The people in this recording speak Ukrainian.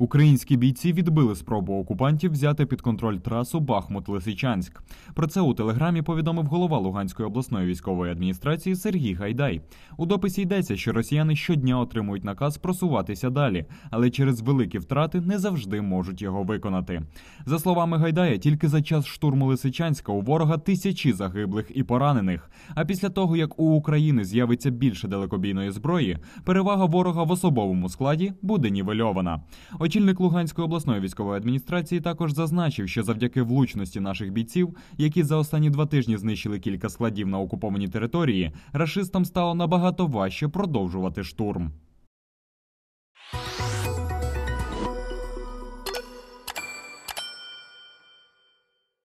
Українські бійці відбили спробу окупантів взяти під контроль трасу Бахмут-Лисичанськ. Про це у телеграмі повідомив голова Луганської обласної військової адміністрації Сергій Гайдай. У дописі йдеться, що росіяни щодня отримують наказ просуватися далі, але через великі втрати не завжди можуть його виконати. За словами Гайдая, тільки за час штурму Лисичанська у ворога тисячі загиблих і поранених. А після того як у України з'явиться більше далекобійної зброї, перевага ворога в особовому складі буде нівельована. Очільник Луганської обласної військової адміністрації також зазначив, що завдяки влучності наших бійців, які за останні два тижні знищили кілька складів на окупованій території, рашистам стало набагато важче продовжувати штурм.